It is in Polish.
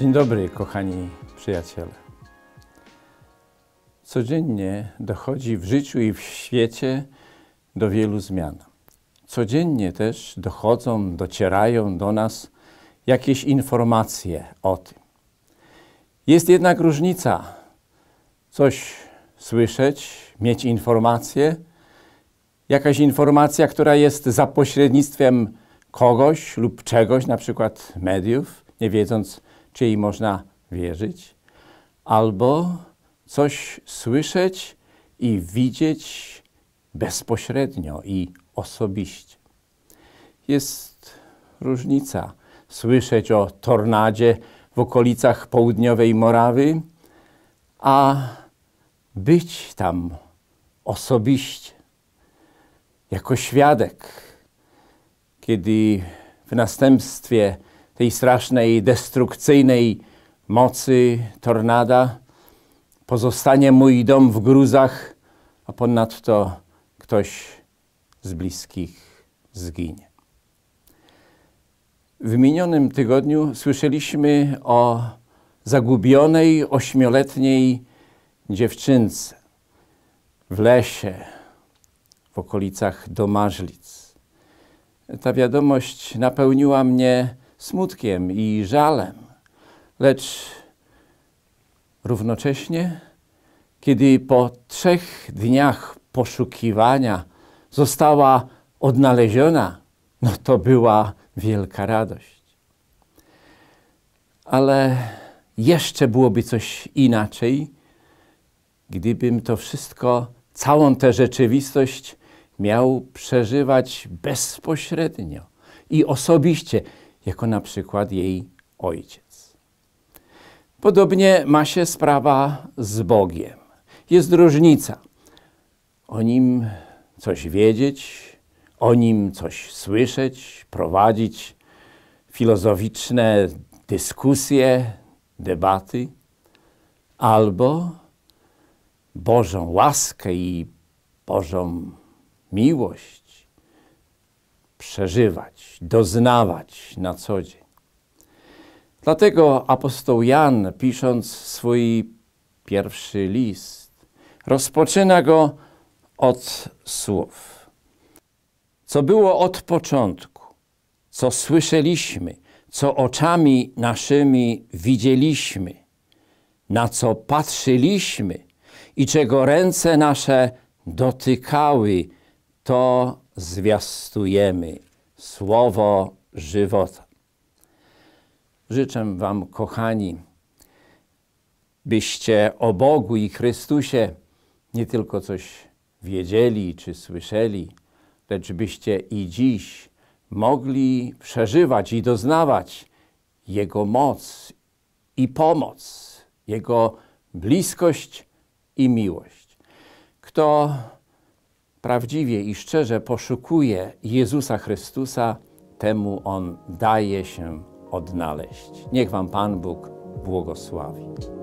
Dzień dobry, kochani przyjaciele. Codziennie dochodzi w życiu i w świecie do wielu zmian. Codziennie też dochodzą, docierają do nas jakieś informacje o tym. Jest jednak różnica. Coś słyszeć, mieć informację, jakaś informacja, która jest za pośrednictwem kogoś lub czegoś, na przykład mediów, nie wiedząc, czy jej można wierzyć, albo coś słyszeć i widzieć bezpośrednio i osobiście. Jest różnica słyszeć o tornadzie w okolicach południowej Morawy, a być tam osobiście, jako świadek, kiedy w następstwie tej strasznej, destrukcyjnej mocy tornada. Pozostanie mój dom w gruzach, a ponadto ktoś z bliskich zginie. W minionym tygodniu słyszeliśmy o zagubionej ośmioletniej dziewczynce w lesie, w okolicach Domażlic. Ta wiadomość napełniła mnie smutkiem i żalem, lecz równocześnie, kiedy po trzech dniach poszukiwania została odnaleziona, no to była wielka radość. Ale jeszcze byłoby coś inaczej, gdybym to wszystko, całą tę rzeczywistość miał przeżywać bezpośrednio i osobiście, jako na przykład jej ojciec. Podobnie ma się sprawa z Bogiem. Jest różnica. O nim coś wiedzieć, o nim coś słyszeć, prowadzić filozoficzne dyskusje, debaty, albo Bożą łaskę i Bożą miłość przeżywać, doznawać na co dzień. Dlatego apostoł Jan, pisząc swój pierwszy list, rozpoczyna go od słów. Co było od początku, co słyszeliśmy, co oczami naszymi widzieliśmy, na co patrzyliśmy i czego ręce nasze dotykały, to zwiastujemy słowo żywota. Życzę Wam, kochani, byście o Bogu i Chrystusie nie tylko coś wiedzieli czy słyszeli, lecz byście i dziś mogli przeżywać i doznawać Jego moc i pomoc, Jego bliskość i miłość. Kto prawdziwie i szczerze poszukuje Jezusa Chrystusa, temu On daje się odnaleźć. Niech Wam Pan Bóg błogosławi.